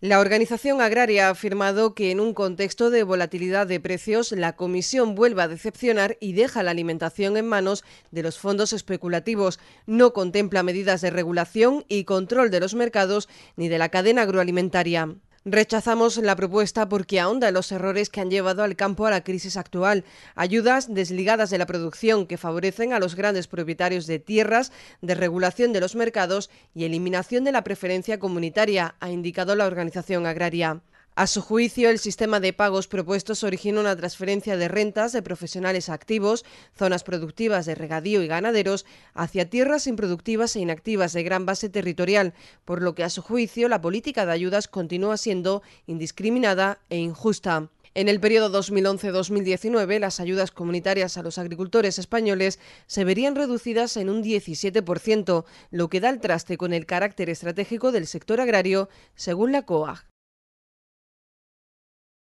La organización agraria ha afirmado que en un contexto de volatilidad de precios, la Comisión vuelve a decepcionar y deja la alimentación en manos de los fondos especulativos. No contempla medidas de regulación y control de los mercados ni de la cadena agroalimentaria. Rechazamos la propuesta porque ahonda los errores que han llevado al campo a la crisis actual. Ayudas desligadas de la producción que favorecen a los grandes propietarios de tierras, desregulación de los mercados y eliminación de la preferencia comunitaria, ha indicado la organización agraria. A su juicio, el sistema de pagos propuestos origina una transferencia de rentas de profesionales activos, zonas productivas de regadío y ganaderos, hacia tierras improductivas e inactivas de gran base territorial, por lo que a su juicio la política de ayudas continúa siendo indiscriminada e injusta. En el periodo 2011-2019, las ayudas comunitarias a los agricultores españoles se verían reducidas en un 17%, lo que da el traste con el carácter estratégico del sector agrario, según la COAG.